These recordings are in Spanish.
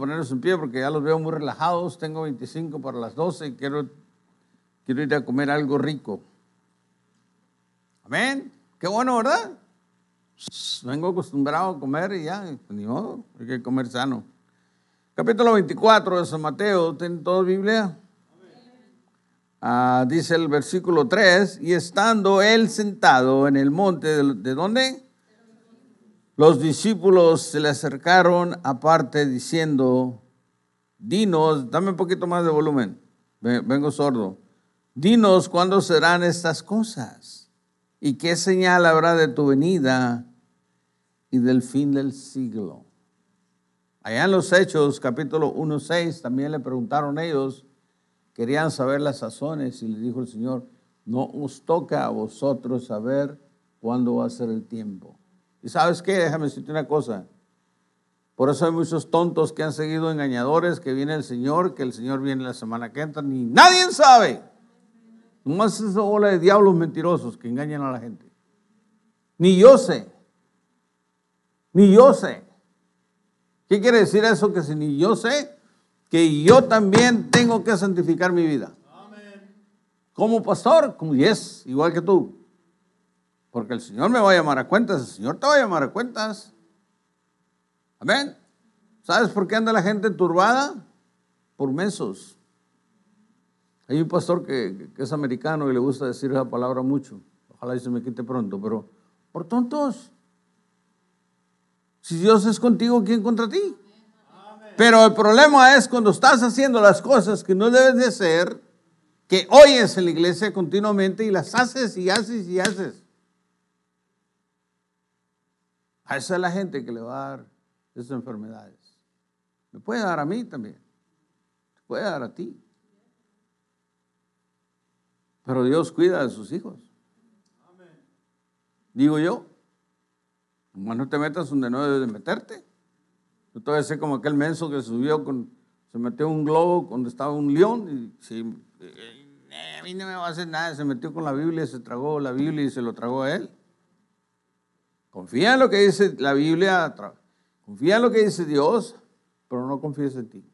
ponerlos en pie porque ya los veo muy relajados. Tengo 25 para las 12 y quiero, quiero ir a comer algo rico. Amén. Qué bueno, ¿verdad? Vengo acostumbrado a comer y ya, pues ni modo, hay que comer sano. Capítulo 24 de San Mateo, ¿tienen toda Biblia? Ah, dice el versículo 3, y estando él sentado en el monte, ¿de, de dónde? Los discípulos se le acercaron aparte diciendo, dinos, dame un poquito más de volumen, vengo sordo, dinos cuándo serán estas cosas y qué señal habrá de tu venida y del fin del siglo. Allá en los Hechos, capítulo 1.6, también le preguntaron ellos, querían saber las sazones y le dijo el Señor, no os toca a vosotros saber cuándo va a ser el tiempo. Y sabes qué, déjame decirte una cosa. Por eso hay muchos tontos que han seguido engañadores, que viene el Señor, que el Señor viene la semana que entra, ni nadie sabe. Nomás esa ola de diablos mentirosos que engañan a la gente. Ni yo sé. Ni yo sé. ¿Qué quiere decir eso? Que si ni yo sé, que yo también tengo que santificar mi vida. Como pastor, como yes, igual que tú. Porque el Señor me va a llamar a cuentas, el Señor te va a llamar a cuentas. Amén. ¿Sabes por qué anda la gente turbada? Por mesos. Hay un pastor que, que es americano y le gusta decir esa palabra mucho. Ojalá y se me quite pronto, pero por tontos. Si Dios es contigo, ¿quién contra ti? Pero el problema es cuando estás haciendo las cosas que no debes de hacer, que oyes en la iglesia continuamente y las haces y haces y haces. A esa es la gente que le va a dar esas enfermedades. Me puede dar a mí también. puede dar a ti. Pero Dios cuida de sus hijos. Digo yo, no te metas donde no debes de meterte. Yo todavía sé como aquel menso que subió con, se metió un globo donde estaba un león y eh, eh, a mí no me va a hacer nada, se metió con la Biblia, se tragó la Biblia y se lo tragó a él. Confía en lo que dice la Biblia, confía en lo que dice Dios, pero no confíes en ti.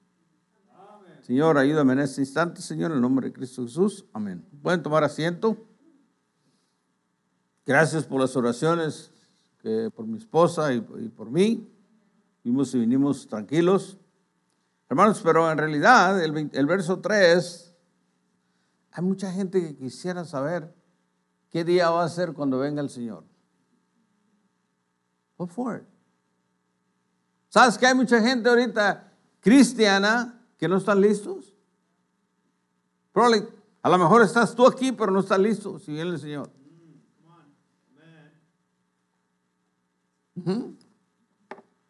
Señor, ayúdame en este instante, Señor, en el nombre de Cristo Jesús. Amén. Pueden tomar asiento. Gracias por las oraciones por mi esposa y, por mí. Vimos y vinimos tranquilos. Hermanos, pero en realidad el verso 3, hay mucha gente que quisiera saber qué día va a ser cuando venga el Señor. ¿Sabes que hay mucha gente ahorita cristiana que no están listos? a lo mejor estás tú aquí, pero no estás listo si bien el Señor.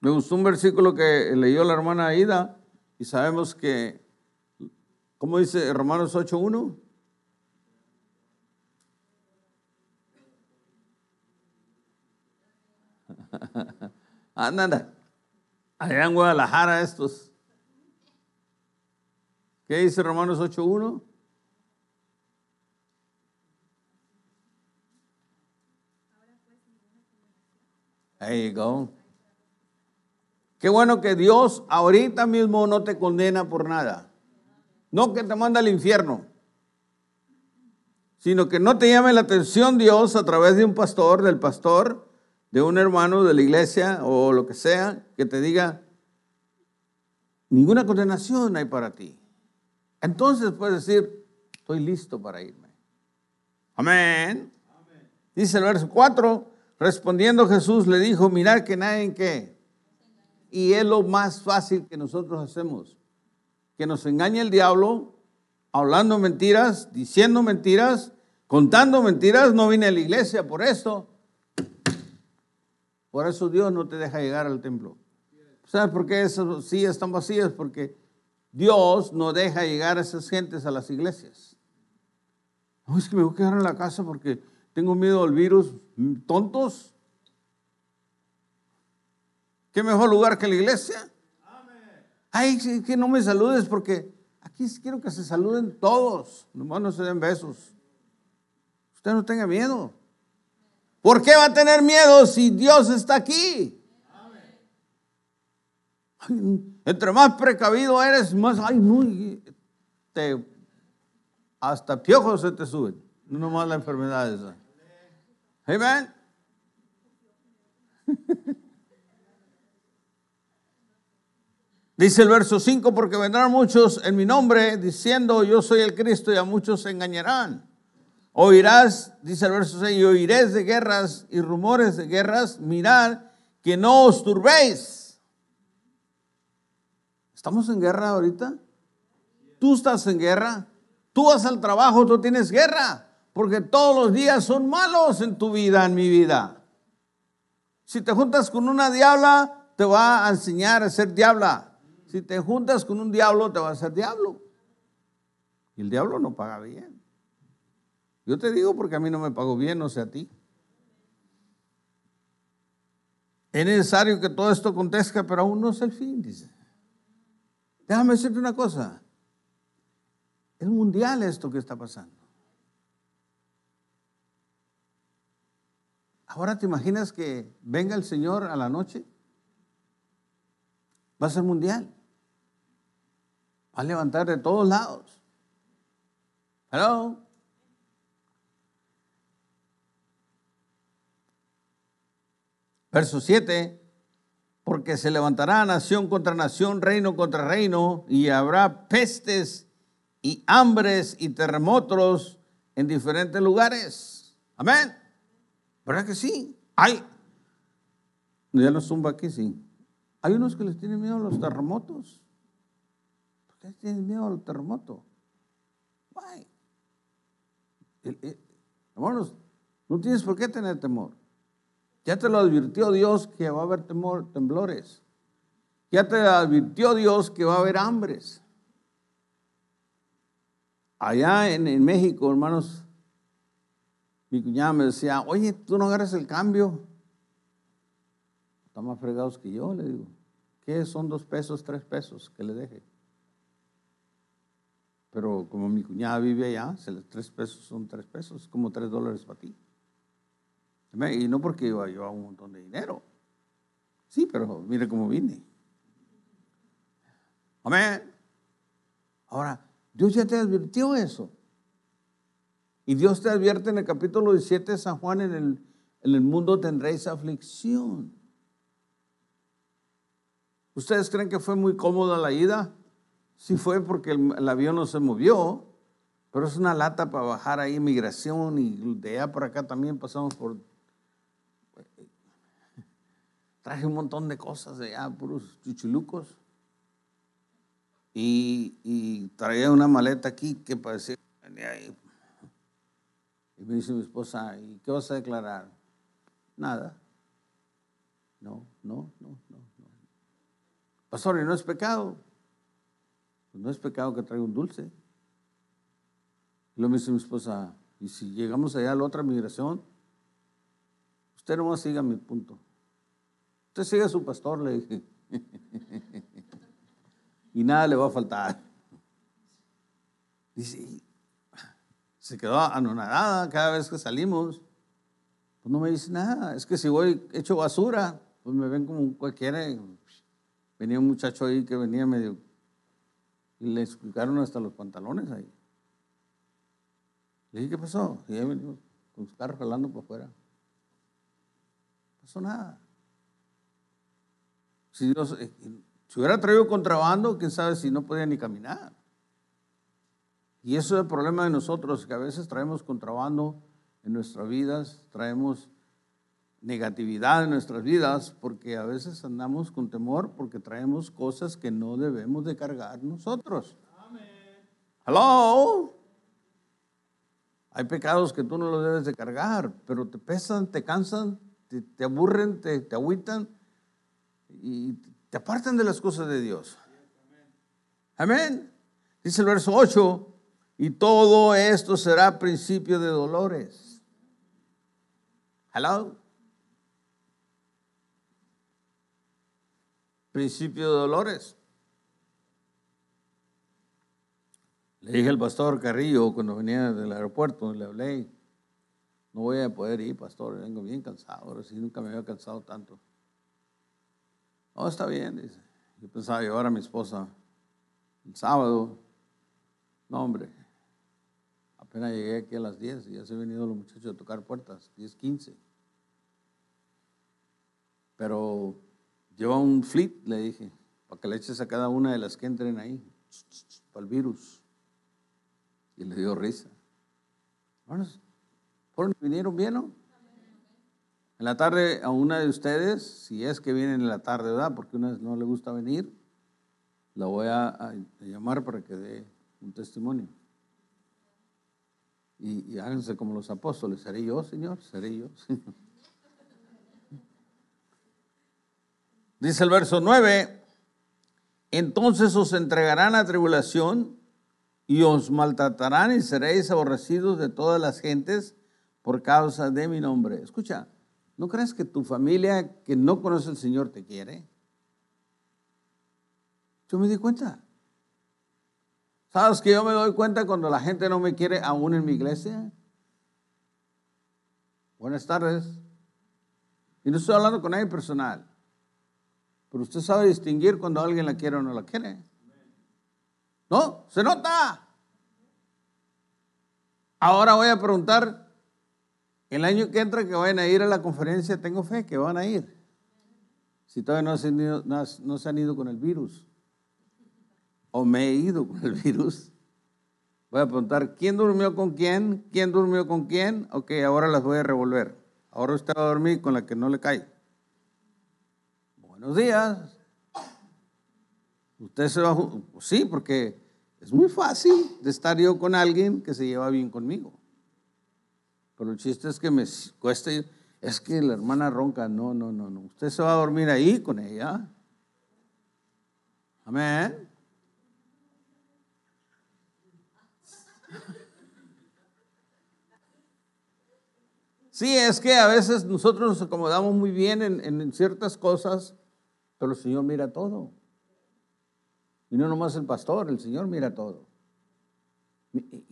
Me gustó un versículo que leyó la hermana Aida y sabemos que, ¿cómo dice Romanos 8.1? anda, allá en Guadalajara estos. ¿Qué dice Romanos 8.1? Ahí go. Qué bueno que Dios ahorita mismo no te condena por nada. No que te manda al infierno, sino que no te llame la atención Dios a través de un pastor, del pastor, de un hermano de la iglesia o lo que sea que te diga, ninguna condenación hay para ti. Entonces puedes decir, estoy listo para irme. Amén. Dice el verso 4, respondiendo Jesús le dijo, mirar que nadie en qué. Y es lo más fácil que nosotros hacemos, que nos engañe el diablo hablando mentiras, diciendo mentiras, contando mentiras, no vine a la iglesia por esto por eso Dios no te deja llegar al templo. ¿Sabes por qué esas sillas están vacías? Porque Dios no deja llegar a esas gentes a las iglesias. No, es que me voy a quedar en la casa porque tengo miedo al virus. Mm, ¿Tontos? ¿Qué mejor lugar que la iglesia? Ay, que no me saludes porque aquí quiero que se saluden todos. Nomás no se den besos. Usted no tenga miedo. ¿Por qué va a tener miedo si Dios está aquí? entre más precavido eres, más ay, muy te, hasta piojos se te suben. No más la enfermedad esa. Amén. Dice el verso 5, porque vendrán muchos en mi nombre diciendo, yo soy el Cristo y a muchos se engañarán. Oirás, dice el verso 6, y oiréis de guerras y rumores de guerras, mirad que no os turbéis. ¿Estamos en guerra ahorita? ¿Tú estás en guerra? Tú vas al trabajo, tú tienes guerra, porque todos los días son malos en tu vida, en mi vida. Si te juntas con una diabla, te va a enseñar a ser diabla. Si te juntas con un diablo, te va a ser diablo. Y el diablo no paga bien. Yo te digo porque a mí no me pagó bien, no sé a ti. Es necesario que todo esto acontezca, pero aún no es el fin, dice. Déjame decirte una cosa. Es mundial esto que está pasando. Ahora te imaginas que venga el Señor a la noche. Va a ser mundial. Va a levantar de todos lados. Hello. Verso 7, porque se levantará nación contra nación, reino contra reino, y habrá pestes y hambres y terremotos en diferentes lugares. Amén. ¿Verdad que sí? Hay. Ya no zumba aquí, sí. Hay unos que les tienen miedo a los terremotos. ¿Por qué les tienen miedo al terremoto? Why? hermanos, no tienes por qué tener temor. Ya te lo advirtió Dios que va a haber temblores. Ya te advirtió Dios que va a haber hambres. Allá en, México, hermanos, mi cuñada me decía, oye, tú no agarras el cambio. Están más fregados que yo, le digo. ¿Qué son dos pesos, tres pesos que le deje? Pero como mi cuñada vive allá, tres pesos son tres pesos, como tres dólares para ti. Y no porque iba yo a un montón de dinero. Sí, pero mire cómo vine. Amén. Ahora, Dios ya te advirtió eso. Y Dios te advierte en el capítulo 17 de San Juan, en el, en el mundo tendréis aflicción. ¿Ustedes creen que fue muy cómoda la ida? Sí fue porque el, avión no se movió, pero es una lata para bajar ahí migración y de allá por acá también pasamos por Traje un montón de cosas de allá, ah, puros chuchilucos, Y, traía una maleta aquí que parecía ahí. Y me dice mi esposa, ¿y qué vas a declarar? Nada. No, no, no, no, no. Pastor, ¿y no es pecado? Pues no es pecado que traiga un dulce. Y luego me dice mi esposa, ¿y si llegamos allá a la otra migración? Usted nomás siga mi punto. Usted sigue su pastor, le dije. y nada le va a faltar. Dice, se quedó anonadada cada vez que salimos. Pues no me dice nada. Es que si voy hecho basura, pues me ven como cualquiera. Venía un muchacho ahí que venía medio. Y le explicaron hasta los pantalones ahí. Le dije, ¿qué pasó? Y ahí venimos con su carro jalando para afuera. No pasó nada. Eh, eh, si, hubiera traído contrabando, quién sabe si no podía ni caminar. Y eso es el problema de nosotros, que a veces traemos contrabando en nuestras vidas, traemos negatividad en nuestras vidas, porque a veces andamos con temor porque traemos cosas que no debemos de cargar nosotros. Amén. Hello. Hay pecados que tú no los debes de cargar, pero te pesan, te cansan, te, aburren, te, te agüitan y te apartan de las cosas de Dios. Amén. Dice el verso 8, y todo esto será principio de dolores. Hello. Principio de dolores. Le dije al pastor Carrillo cuando venía del aeropuerto, le hablé, no voy a poder ir, pastor, vengo bien cansado, ahora nunca me había cansado tanto. No, oh, está bien, dice. Yo pensaba llevar a mi esposa el sábado. No, hombre. Apenas llegué aquí a las 10 y ya se han venido los muchachos a tocar puertas, 10, 15. Pero lleva un flip le dije, para que le eches a cada una de las que entren ahí, para el virus. Y le dio risa. Bueno, vinieron bien, ¿no? En la tarde a una de ustedes, si es que vienen en la tarde, ¿verdad? Porque a una no le gusta venir, la voy a, llamar para que dé un testimonio. Y, y, háganse como los apóstoles, seré yo, Señor, seré yo, Dice el verso 9, entonces os entregarán a tribulación y os maltratarán y seréis aborrecidos de todas las gentes por causa de mi nombre. Escucha, ¿No crees que tu familia que no conoce al Señor te quiere? Yo me di cuenta. ¿Sabes que yo me doy cuenta cuando la gente no me quiere aún en mi iglesia? Buenas tardes. Y no estoy hablando con nadie personal. Pero usted sabe distinguir cuando alguien la quiere o no la quiere. ¿No? Se nota. Ahora voy a preguntar, el año que entra que vayan a ir a la conferencia, tengo fe que van a ir. Si todavía no se han ido, con el virus. O me he ido con el virus. Voy a preguntar, ¿quién durmió con quién? ¿Quién durmió con quién? Ok, ahora las voy a revolver. Ahora usted va a dormir con la que no le cae. Buenos días. Usted se va a... sí, porque es muy fácil de estar yo con alguien que se lleva bien conmigo. Pero el chiste es que me cuesta ir. Es que la hermana ronca. No, no, no, no. Usted se va a dormir ahí con ella. Amén. Sí, es que a veces nosotros nos acomodamos muy bien en, en, ciertas cosas, pero el Señor mira todo. Y no nomás el pastor, el Señor mira todo.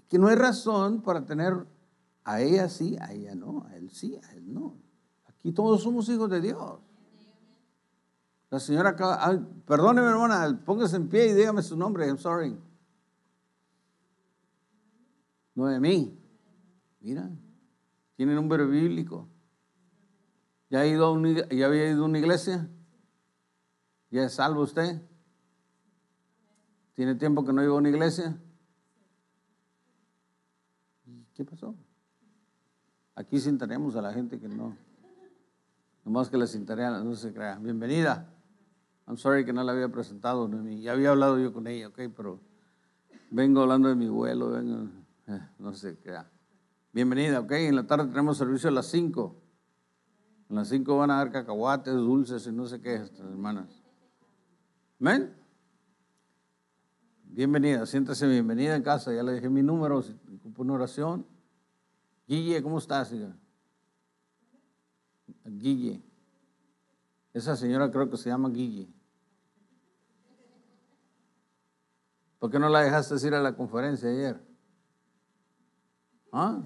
Que no hay razón para tener a ella sí, a ella no, a él sí, a él no. Aquí todos somos hijos de Dios. La señora acaba, perdóneme hermana, póngase en pie y dígame su nombre, I'm sorry. No mí. mira, tiene nombre bíblico. ¿Ya, ha ido ¿Ya había ido a una iglesia? ¿Ya es salvo usted? ¿Tiene tiempo que no iba a una iglesia? ¿Qué pasó? Aquí sintaremos a la gente que no. Nomás que la sentarían, no se crea. Bienvenida. I'm sorry que no la había presentado, Ya había hablado yo con ella, ok, pero vengo hablando de mi vuelo, vengo, eh, no se crea. Bienvenida, ok. En la tarde tenemos servicio a las 5. A las 5 van a dar cacahuates, dulces y no sé qué, estas hermanas. Amén. Bienvenida, siéntese bienvenida en casa. Ya le dejé mi número, si ocupo una oración. Guille, ¿cómo estás? Guille. Esa señora creo que se llama Guille. ¿Por qué no la dejaste ir a la conferencia ayer? ¿Ah?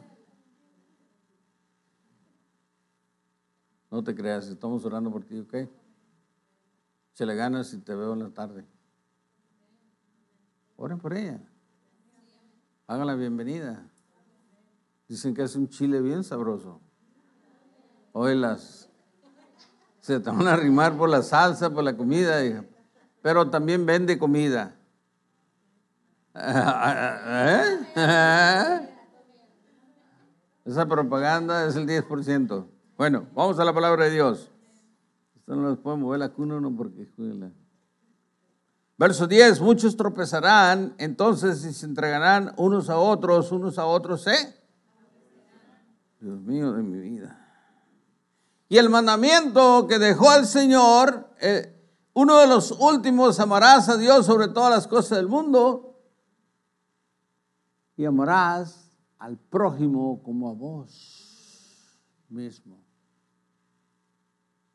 No te creas, estamos orando por ti, ¿ok? Se le gana si te veo en la tarde. Oren por ella. Hagan la bienvenida. Dicen que es un chile bien sabroso. las... Se te van a arrimar por la salsa, por la comida, Pero también vende comida. ¿Eh? Esa propaganda es el 10%. Bueno, vamos a la palabra de Dios. Esto no les puedo mover la cuna, no, porque... Verso 10, muchos tropezarán, entonces se entregarán unos a otros, unos a otros, ¿eh? Dios mío de mi vida. Y el mandamiento que dejó el Señor, eh, uno de los últimos, amarás a Dios sobre todas las cosas del mundo y amarás al prójimo como a vos mismo.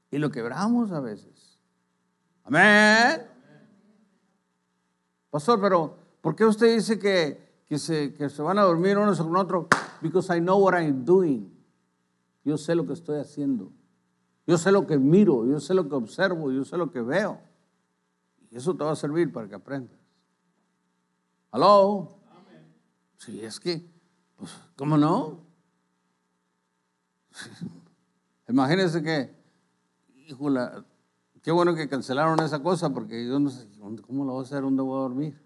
Y lo quebramos a veces. Amén. Pastor, pero ¿por qué usted dice que que se, que se van a dormir unos con otros, because I know what I'm doing. Yo sé lo que estoy haciendo. Yo sé lo que miro, yo sé lo que observo, yo sé lo que veo. Y eso te va a servir para que aprendas. ¿Aló? sí, es que, pues, ¿cómo no? Imagínense que, híjole, qué bueno que cancelaron esa cosa porque yo no sé, ¿cómo lo voy a hacer? ¿Dónde voy a dormir?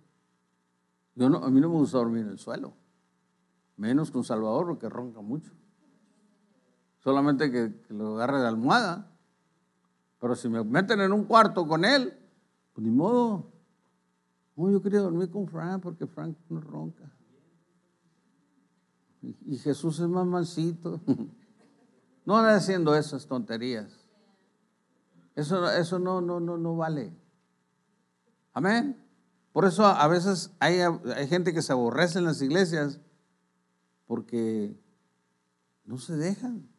Yo no, a mí no me gusta dormir en el suelo, menos con Salvador porque ronca mucho. Solamente que, lo agarre de almohada. Pero si me meten en un cuarto con él, pues ni modo. yo quería dormir con Frank porque Frank no ronca. Y, Jesús es más mansito. No anda haciendo esas tonterías. Eso, eso no, no, no, no vale. Amén. Por eso a veces hay, gente que se aborrece en las iglesias porque no se dejan.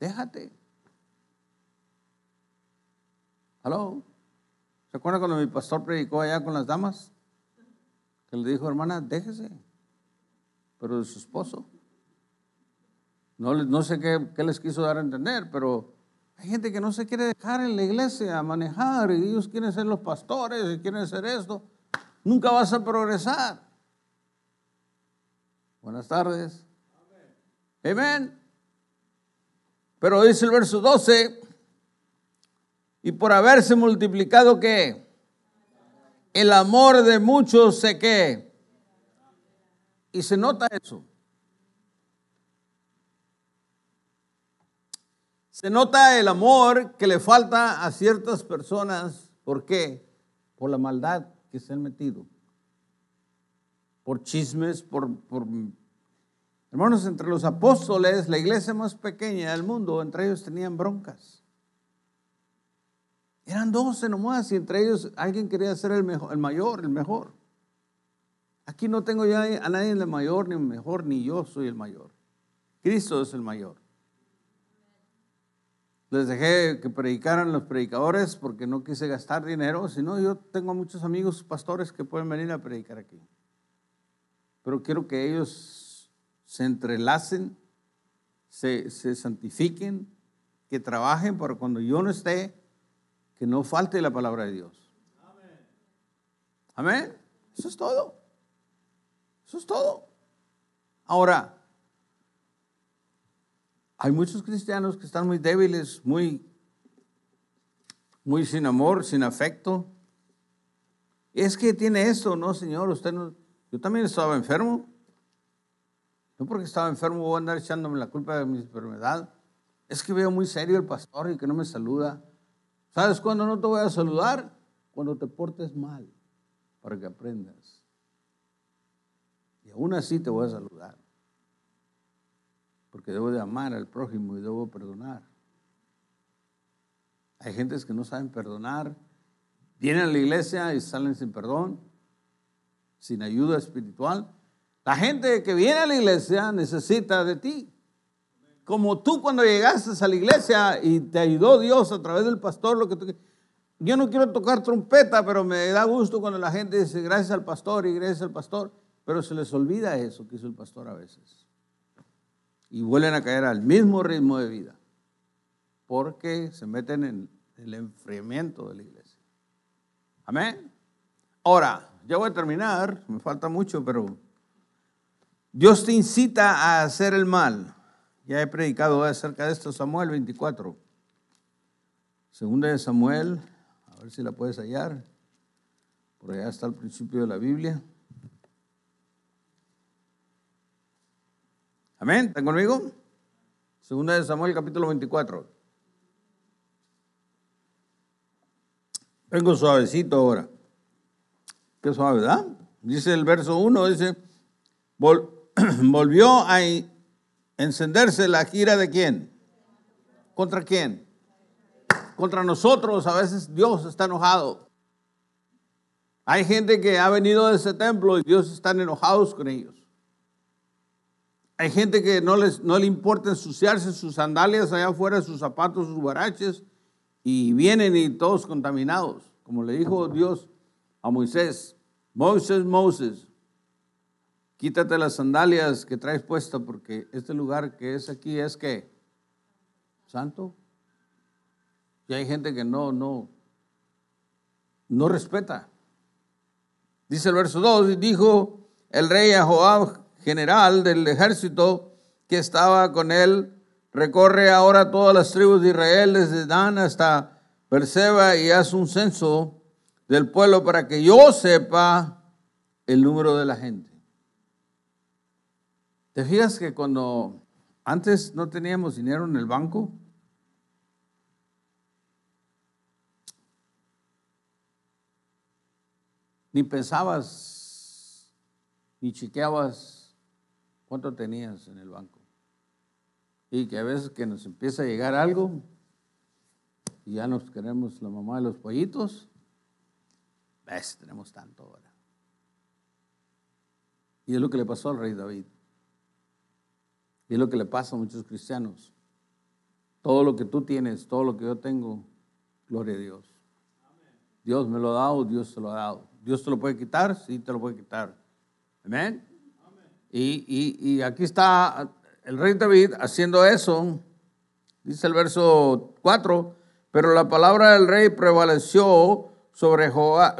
Déjate. ¿Aló? ¿Se acuerdan cuando mi pastor predicó allá con las damas? Que le dijo, hermana, déjese. Pero de su esposo. No, no sé qué les quiso dar a entender, pero hay gente que no se quiere dejar en la iglesia a manejar y ellos quieren ser los pastores y quieren ser esto. Nunca vas a progresar. Buenas tardes. Amén. Pero dice el verso 12, y por haberse multiplicado que el amor de muchos se que. Y se nota eso. Se nota el amor que le falta a ciertas personas. ¿Por qué? Por la maldad que se han metido. Por chismes, por, Hermanos, entre los apóstoles, la iglesia más pequeña del mundo, entre ellos tenían broncas. Eran doce nomás y entre ellos alguien quería ser el, el mayor, el mejor. Aquí no tengo ya a nadie el mayor ni el mejor, ni yo soy el mayor. Cristo es el mayor. Les dejé que predicaran los predicadores porque no quise gastar dinero, sino yo tengo muchos amigos pastores que pueden venir a predicar aquí. Pero quiero que ellos se entrelacen, se, se santifiquen, que trabajen para cuando yo no esté, que no falte la palabra de Dios. Amén. Eso es todo. Eso es todo. Ahora, hay muchos cristianos que están muy débiles, muy, muy sin amor, sin afecto. Es que tiene eso, no, Señor, usted Yo también estaba enfermo. No porque estaba enfermo voy a andar echándome la culpa de mi enfermedad. Es que veo muy serio el pastor y que no me saluda. ¿Sabes cuándo no te voy a saludar? Cuando te portes mal, para que aprendas. Y aún así te voy a saludar porque debo de amar al prójimo y debo perdonar. Hay gentes que no saben perdonar, vienen a la iglesia y salen sin perdón, sin ayuda espiritual. La gente que viene a la iglesia necesita de ti. Como tú cuando llegaste a la iglesia y te ayudó Dios a través del pastor, lo que Yo no quiero tocar trompeta, pero me da gusto cuando la gente dice gracias al pastor y gracias al pastor, pero se les olvida eso que hizo el pastor a veces y vuelven a caer al mismo ritmo de vida, porque se meten en el enfriamiento de la iglesia. Amén. Ahora, ya voy a terminar, me falta mucho, pero Dios te incita a hacer el mal. Ya he predicado acerca de esto, Samuel 24. Segunda de Samuel, a ver si la puedes hallar. Por allá está el principio de la Biblia. Amén. ¿Están conmigo? Segunda de Samuel, capítulo 24. Vengo suavecito ahora. Qué suave, ¿verdad? Dice el verso 1, dice, volvió a encenderse la gira de quién? ¿Contra quién? Contra nosotros. A veces Dios está enojado. Hay gente que ha venido de ese templo y Dios está enojado con ellos. Hay gente que no, les, no le importa ensuciarse sus sandalias allá afuera, sus zapatos, sus guaraches, y vienen y todos contaminados. Como le dijo Dios a Moisés, Moisés, Moisés, quítate las sandalias que traes puesta porque este lugar que es aquí es que santo. Y hay gente que no, no, no respeta. Dice el verso 2, y dijo el rey a Joab, general del ejército que estaba con él, recorre ahora todas las tribus de Israel desde Dan hasta Perseba y hace un censo del pueblo para que yo sepa el número de la gente. ¿Te fijas que cuando antes no teníamos dinero en el banco? Ni pensabas, ni chequeabas ¿Cuánto tenías en el banco? Y que a veces que nos empieza a llegar algo y ya nos queremos la mamá de los pollitos, ves, tenemos tanto ahora. Y es lo que le pasó al rey David. Y es lo que le pasa a muchos cristianos. Todo lo que tú tienes, todo lo que yo tengo, gloria a Dios. Dios me lo ha dado, Dios se lo ha dado. Dios te lo puede quitar, sí te lo puede quitar. Amén. Y, aquí está el rey David haciendo eso, dice el verso 4, pero la palabra del rey prevaleció sobre Joab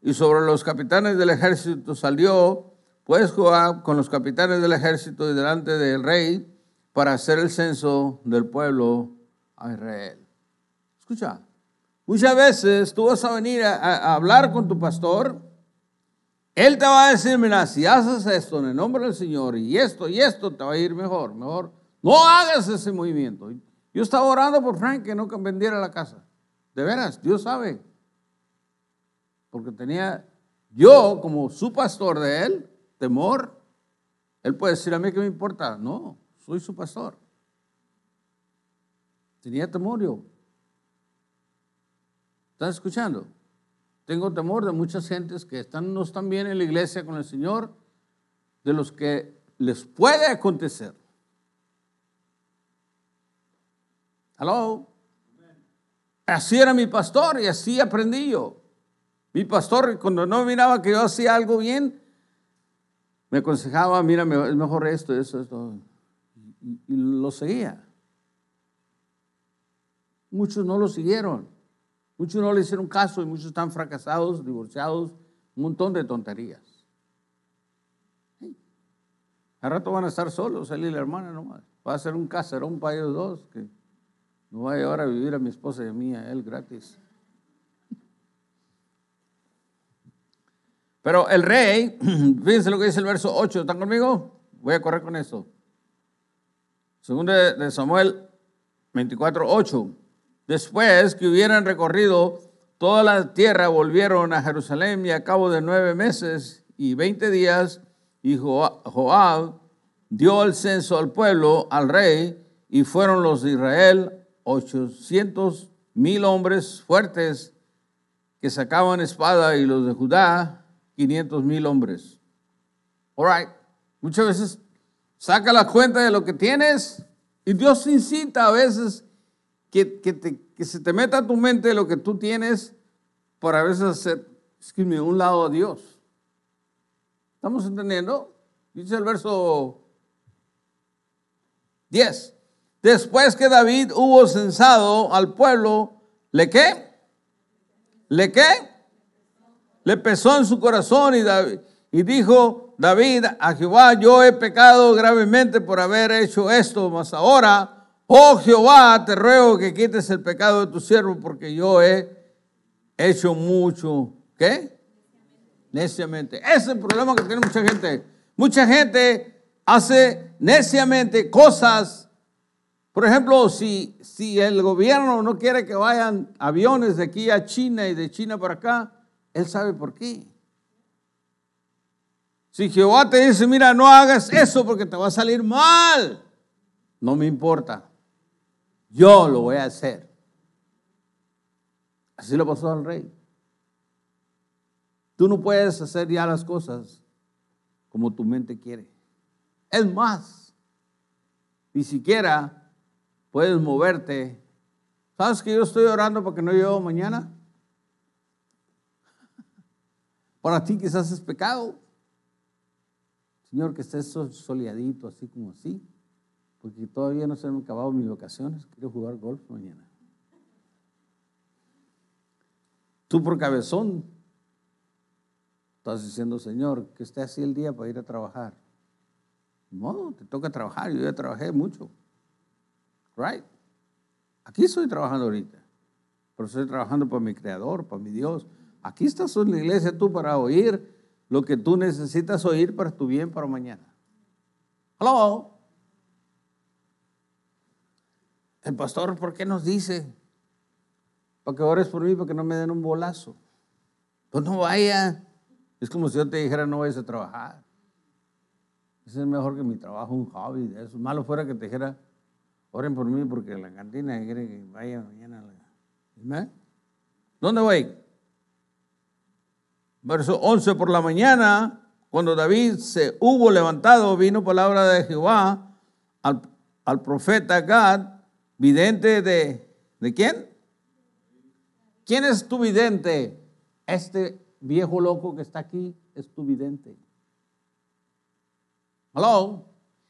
y sobre los capitanes del ejército salió, pues Joab con los capitanes del ejército delante del rey para hacer el censo del pueblo a Israel. Escucha, muchas veces tú vas a venir a hablar con tu pastor, él te va a decir, mira, si haces esto en el nombre del Señor y esto y esto, te va a ir mejor, mejor. No hagas ese movimiento. Yo estaba orando por Frank que no vendiera la casa. De veras, Dios sabe. Porque tenía yo como su pastor de él, temor. Él puede decir a mí que me importa. No, soy su pastor. Tenía temor yo. ¿Estás escuchando? Tengo temor de muchas gentes que están, no están bien en la iglesia con el Señor, de los que les puede acontecer. Hello. Así era mi pastor y así aprendí yo. Mi pastor, cuando no miraba que yo hacía algo bien, me aconsejaba, mira, es mejor esto, eso, esto. Y lo seguía. Muchos no lo siguieron. Muchos no le hicieron caso y muchos están fracasados, divorciados, un montón de tonterías. Al rato van a estar solos, él y la hermana nomás. Va a ser un caserón para ellos dos, que no va a llevar a vivir a mi esposa y a mí, a él gratis. Pero el rey, fíjense lo que dice el verso 8, ¿están conmigo? Voy a correr con eso. Segundo de Samuel 24, 8. Después que hubieran recorrido toda la tierra, volvieron a Jerusalén y a cabo de nueve meses y veinte días, y Joab dio el censo al pueblo, al rey, y fueron los de Israel ochocientos mil hombres fuertes que sacaban espada y los de Judá quinientos mil hombres. All Muchas veces saca la cuenta de lo que tienes y Dios incita a veces que, se te meta a tu mente lo que tú tienes por a veces hacer, un lado a Dios. ¿Estamos entendiendo? Dice el verso 10. Después que David hubo censado al pueblo, ¿le qué? ¿Le qué? Le pesó en su corazón y, y dijo David a Jehová, yo he pecado gravemente por haber hecho esto, mas ahora oh Jehová, te ruego que quites el pecado de tu siervo porque yo he hecho mucho, ¿qué? Neciamente. Ese es el problema que tiene mucha gente. Mucha gente hace neciamente cosas. Por ejemplo, si, si el gobierno no quiere que vayan aviones de aquí a China y de China para acá, él sabe por qué. Si Jehová te dice, mira, no hagas eso porque te va a salir mal, no me importa. Yo lo voy a hacer. Así lo pasó al rey. Tú no puedes hacer ya las cosas como tu mente quiere. Es más, ni siquiera puedes moverte. ¿Sabes que yo estoy orando porque no llevo mañana? Para ti quizás es pecado. Señor, que estés soleadito, así como así porque todavía no se han acabado mis vacaciones, quiero jugar golf mañana. Tú por cabezón estás diciendo, Señor, que esté así el día para ir a trabajar. No, te toca trabajar, yo ya trabajé mucho. Right? Aquí estoy trabajando ahorita, pero estoy trabajando para mi Creador, para mi Dios. Aquí estás en la iglesia tú para oír lo que tú necesitas oír para tu bien para mañana. Hello. El pastor, ¿por qué nos dice? Para que ores por mí, para que no me den un bolazo. Pues no vaya. Es como si yo te dijera, no vayas a trabajar. Ese es mejor que mi trabajo, un hobby Es Malo fuera que te dijera, oren por mí porque la cantina quiere que vaya mañana. ¿Dónde voy? Verso 11, por la mañana, cuando David se hubo levantado, vino palabra de Jehová al, al profeta Gad Vidente de, ¿de quién? ¿Quién es tu vidente? Este viejo loco que está aquí es tu vidente.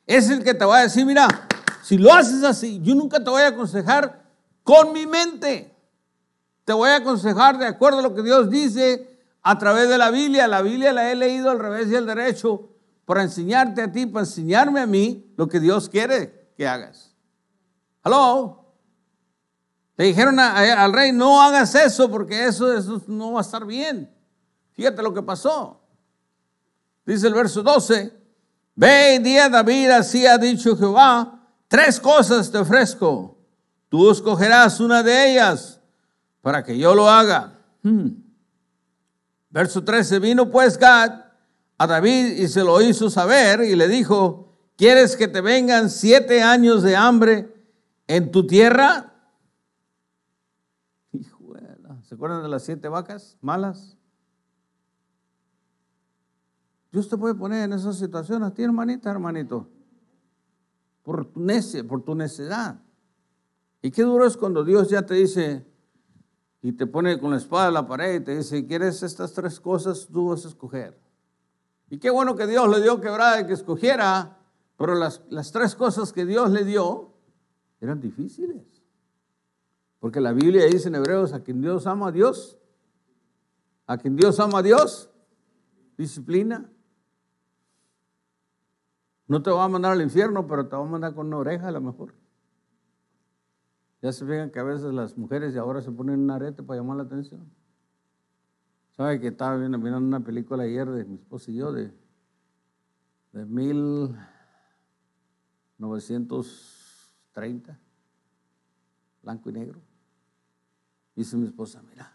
Es el que te va a decir, mira, si lo haces así, yo nunca te voy a aconsejar con mi mente. Te voy a aconsejar de acuerdo a lo que Dios dice a través de la Biblia. La Biblia la he leído al revés y al derecho para enseñarte a ti, para enseñarme a mí lo que Dios quiere que hagas. Aló, Le dijeron eh, al rey, no hagas eso porque eso, no va a estar bien. Fíjate lo que pasó. Dice el verso 12, ve y di a David, así ha dicho Jehová, tres cosas te ofrezco. Tú escogerás una de ellas para que yo lo haga. Hmm. Verso 13, vino pues Gad a David y se lo hizo saber y le dijo, ¿quieres que te vengan siete años de hambre en tu tierra. ¿Se acuerdan de las siete vacas malas? Dios te puede poner en esa situación a ti, hermanita, hermanito, por tu, por tu necedad. Y qué duro es cuando Dios ya te dice y te pone con la espada en la pared y te dice, quieres estas tres cosas, tú vas a escoger. Y qué bueno que Dios le dio quebrada y que escogiera, pero las, las tres cosas que Dios le dio, eran difíciles. Porque la Biblia dice en Hebreos, a quien Dios ama a Dios, a quien Dios ama a Dios, disciplina. No te va a mandar al infierno, pero te va a mandar con una oreja a lo mejor. Ya se fijan que a veces las mujeres de ahora se ponen un arete para llamar la atención. ¿Sabe que estaba viendo, mirando una película ayer de mi esposo y yo de, de 1900? 30, blanco y negro. Dice mi esposa, mira,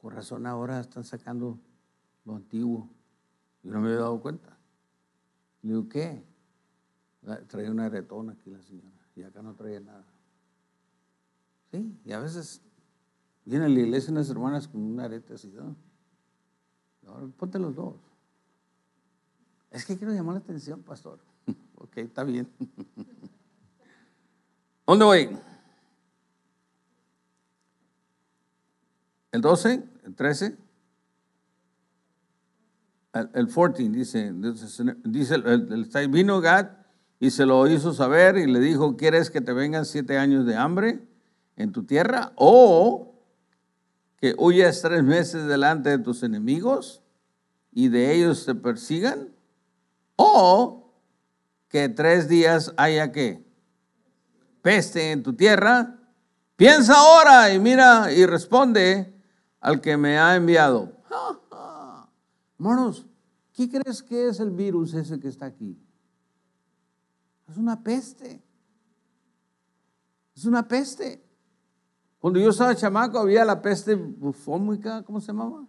con razón ahora están sacando lo antiguo. Yo no me había dado cuenta. Le digo, ¿qué? Traía una retona aquí la señora y acá no traía nada. Sí, y a veces viene a la iglesia unas hermanas con una arete así, ¿no? Ahora ponte los dos. Es que quiero llamar la atención, pastor. ok, está bien. ¿Dónde voy? ¿El 12? ¿El 13? El, 14 dice, dice el, vino Gad y se lo hizo saber y le dijo, ¿quieres que te vengan siete años de hambre en tu tierra? ¿O que huyas tres meses delante de tus enemigos y de ellos te persigan? ¿O que tres días haya que peste en tu tierra? Piensa ahora y mira y responde al que me ha enviado. Hermanos, ¿qué crees que es el virus ese que está aquí? Es una peste. Es una peste. Cuando yo estaba chamaco había la peste bufómica, ¿cómo se llamaba?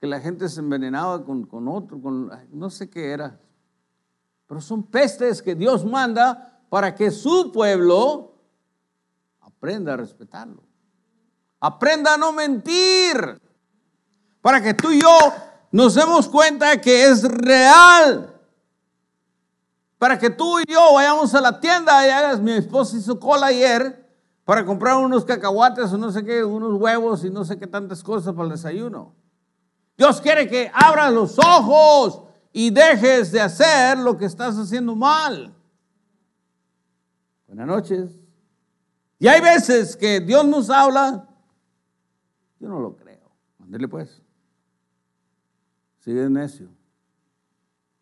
Que la gente se envenenaba con, con otro, con, no sé qué era. Pero son pestes que Dios manda para que su pueblo aprenda a respetarlo. Aprenda a no mentir. Para que tú y yo nos demos cuenta que es real. Para que tú y yo vayamos a la tienda y hagas, mi esposa hizo cola ayer para comprar unos cacahuates o no sé qué, unos huevos y no sé qué tantas cosas para el desayuno. Dios quiere que abras los ojos y dejes de hacer lo que estás haciendo mal buenas noches. Y hay veces que Dios nos habla, yo no lo creo. Mándele pues. Sigue necio.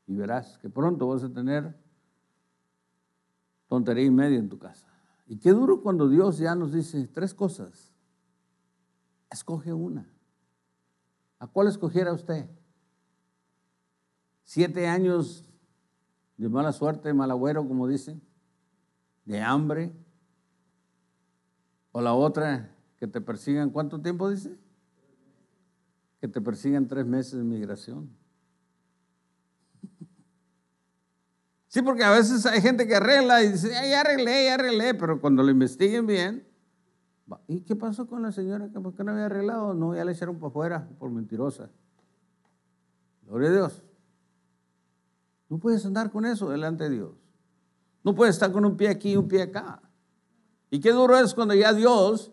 Y verás que pronto vas a tener tontería y media en tu casa. Y qué duro cuando Dios ya nos dice tres cosas. Escoge una. ¿A cuál escogiera usted? Siete años de mala suerte, mal agüero, como dicen de hambre, o la otra, que te persigan, ¿cuánto tiempo dice? Que te persigan tres meses de migración. Sí, porque a veces hay gente que arregla y dice, ya arreglé, ya arreglé, pero cuando lo investiguen bien, ¿y qué pasó con la señora que no había arreglado? No, ya le echaron para afuera por mentirosa. Gloria a Dios. No puedes andar con eso delante de Dios. No puede estar con un pie aquí y un pie acá. Y qué duro es cuando ya Dios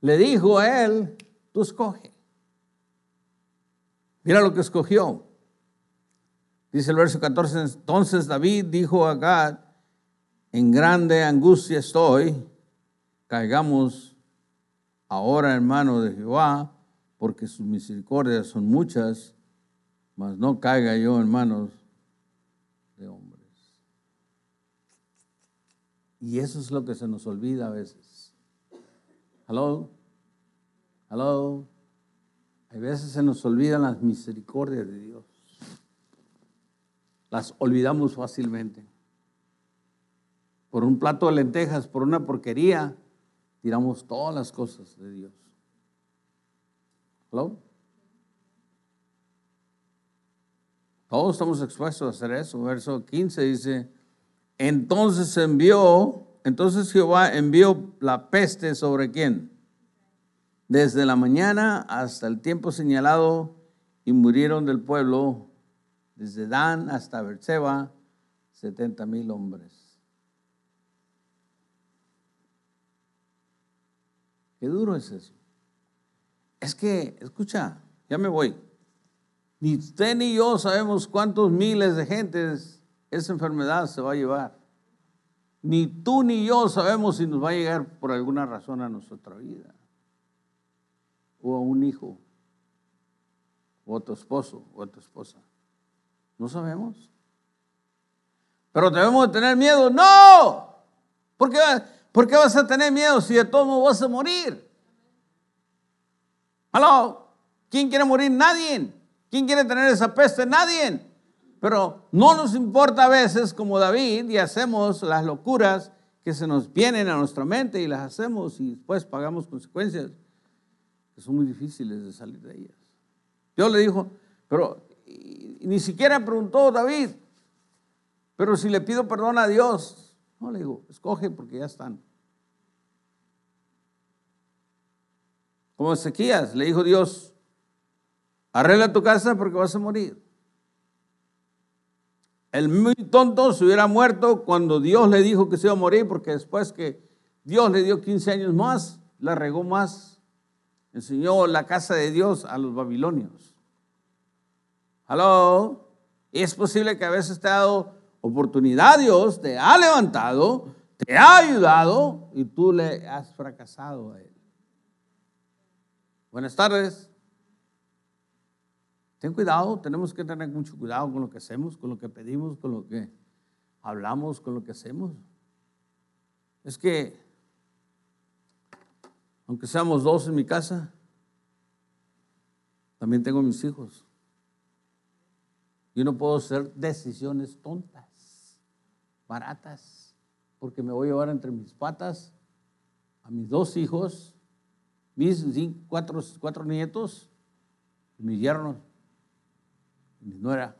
le dijo a él, tú escoge. Mira lo que escogió. Dice el verso 14, entonces David dijo a Gad, en grande angustia estoy, caigamos ahora en manos de Jehová, porque sus misericordias son muchas, mas no caiga yo en manos Y eso es lo que se nos olvida a veces. ¿Aló? Hello. A veces se nos olvidan las misericordias de Dios. Las olvidamos fácilmente. Por un plato de lentejas, por una porquería, tiramos todas las cosas de Dios. ¿Hello? Todos estamos expuestos a hacer eso. Verso 15 dice, entonces envió, entonces Jehová envió la peste sobre quién? Desde la mañana hasta el tiempo señalado y murieron del pueblo, desde Dan hasta Berseba, 70 mil hombres. Qué duro es eso. Es que, escucha, ya me voy. Ni usted ni yo sabemos cuántos miles de gentes esa enfermedad se va a llevar. Ni tú ni yo sabemos si nos va a llegar por alguna razón a nuestra vida. O a un hijo. O a tu esposo. O a tu esposa. No sabemos. Pero debemos de tener miedo. No. ¿Por qué, ¿Por qué vas a tener miedo si de todo modo vas a morir? ¿Aló? ¿Quién quiere morir? Nadie. ¿Quién quiere tener esa peste? Nadie. Pero no nos importa a veces como David y hacemos las locuras que se nos vienen a nuestra mente y las hacemos y después pagamos consecuencias que son muy difíciles de salir de ellas. Dios le dijo, pero ni siquiera preguntó David, pero si le pido perdón a Dios, no le digo, escoge porque ya están. Como Ezequías, le dijo Dios, arregla tu casa porque vas a morir. El muy tonto se hubiera muerto cuando Dios le dijo que se iba a morir, porque después que Dios le dio 15 años más, la regó más. Enseñó la casa de Dios a los babilonios. ¿Halo? Es posible que a veces te ha dado oportunidad Dios, te ha levantado, te ha ayudado y tú le has fracasado a él. Buenas tardes. Ten cuidado, tenemos que tener mucho cuidado con lo que hacemos, con lo que pedimos, con lo que hablamos, con lo que hacemos. Es que, aunque seamos dos en mi casa, también tengo mis hijos. Yo no puedo hacer decisiones tontas, baratas, porque me voy a llevar entre mis patas a mis dos hijos, mis cuatro, cuatro nietos y mis yernos. No era,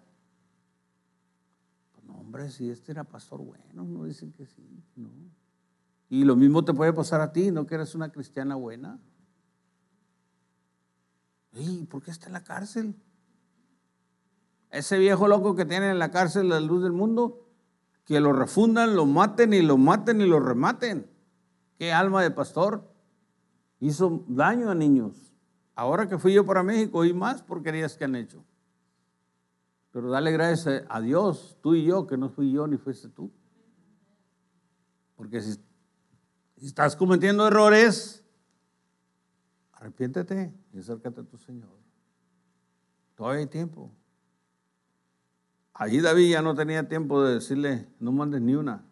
Pues no, hombre, si este era pastor bueno, no dicen que sí, no. Y lo mismo te puede pasar a ti, no que eres una cristiana buena. ¿Y por qué está en la cárcel? Ese viejo loco que tiene en la cárcel la luz del mundo, que lo refundan, lo maten y lo maten y lo rematen. Qué alma de pastor. Hizo daño a niños. Ahora que fui yo para México, y más porquerías que han hecho. Pero dale gracias a Dios, tú y yo, que no fui yo ni fuiste tú. Porque si, estás cometiendo errores, arrepiéntete y acércate a tu Señor. Todavía hay tiempo. Allí David ya no tenía tiempo de decirle, no mandes ni una.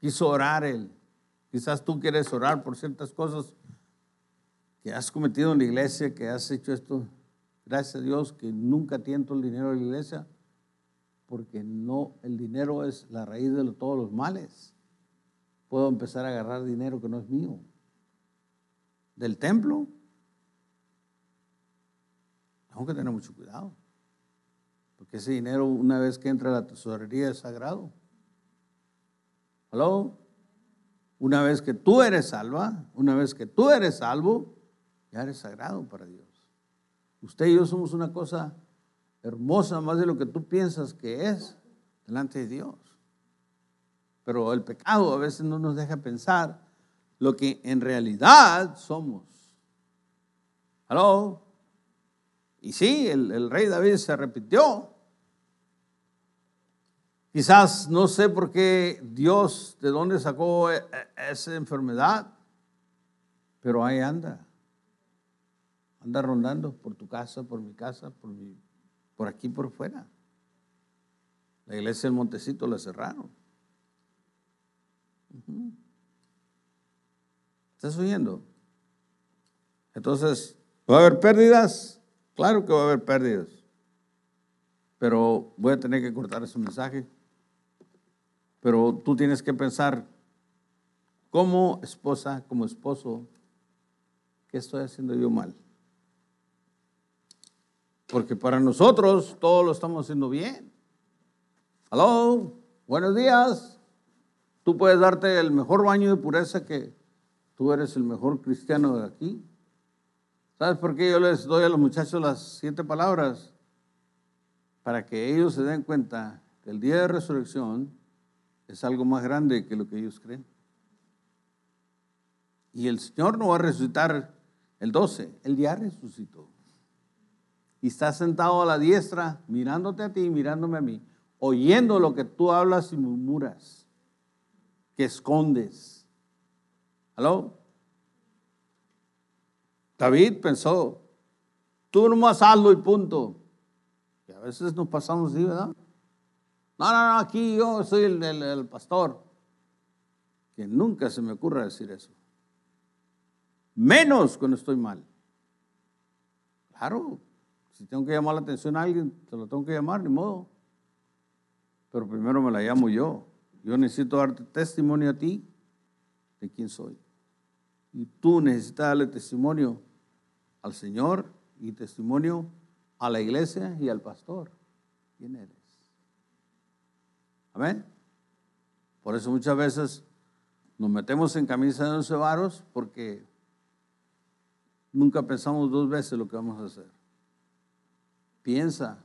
Quiso orar él. Quizás tú quieres orar por ciertas cosas que has cometido en la iglesia, que has hecho esto Gracias a Dios que nunca tiento el dinero de la iglesia, porque no, el dinero es la raíz de todos los males. Puedo empezar a agarrar dinero que no es mío. Del templo. Tengo que tener mucho cuidado. Porque ese dinero, una vez que entra a la tesorería, es sagrado. ¿Aló? Una vez que tú eres salva, una vez que tú eres salvo, ya eres sagrado para Dios. Usted y yo somos una cosa hermosa más de lo que tú piensas que es delante de Dios. Pero el pecado a veces no nos deja pensar lo que en realidad somos. ¿Aló? Y sí, el, el rey David se arrepintió. Quizás no sé por qué Dios de dónde sacó e, e, esa enfermedad, pero ahí anda. Anda rondando por tu casa, por mi casa, por, mi, por aquí, por fuera. La iglesia del Montecito la cerraron. ¿Estás oyendo? Entonces, ¿va a haber pérdidas? Claro que va a haber pérdidas. Pero voy a tener que cortar ese mensaje. Pero tú tienes que pensar, como esposa, como esposo, ¿qué estoy haciendo yo mal? Porque para nosotros todo lo estamos haciendo bien. Hello, buenos días. Tú puedes darte el mejor baño de pureza que tú eres el mejor cristiano de aquí. ¿Sabes por qué yo les doy a los muchachos las siete palabras? Para que ellos se den cuenta que el día de resurrección es algo más grande que lo que ellos creen. Y el Señor no va a resucitar el 12, el día resucitó y estás sentado a la diestra, mirándote a ti y mirándome a mí, oyendo lo que tú hablas y murmuras, que escondes. ¿Aló? David pensó, tú no más hazlo y punto. Y a veces nos pasamos así, ¿verdad? No, no, no, aquí yo soy el, el, el pastor. Que nunca se me ocurra decir eso. Menos cuando estoy mal. Claro, si tengo que llamar la atención a alguien, te lo tengo que llamar, ni modo. Pero primero me la llamo yo. Yo necesito darte testimonio a ti de quién soy. Y tú necesitas darle testimonio al Señor y testimonio a la iglesia y al pastor. ¿Quién eres? Amén. Por eso muchas veces nos metemos en camisa de once varos porque nunca pensamos dos veces lo que vamos a hacer piensa.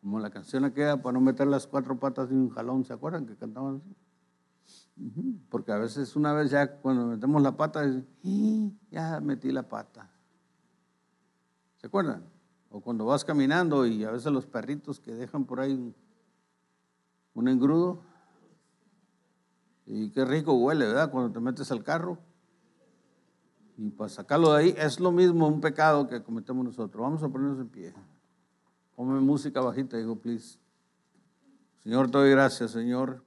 Como la canción aquella para no meter las cuatro patas de un jalón, ¿se acuerdan que cantaban así? Porque a veces una vez ya cuando metemos la pata, eh, ya metí la pata. ¿Se acuerdan? O cuando vas caminando y a veces los perritos que dejan por ahí un engrudo. Y qué rico huele, ¿verdad? Cuando te metes al carro y para pues, sacarlo de ahí es lo mismo un pecado que cometemos nosotros. Vamos a ponernos en pie. Ponme música bajita, digo, please. Señor, te doy gracias, Señor,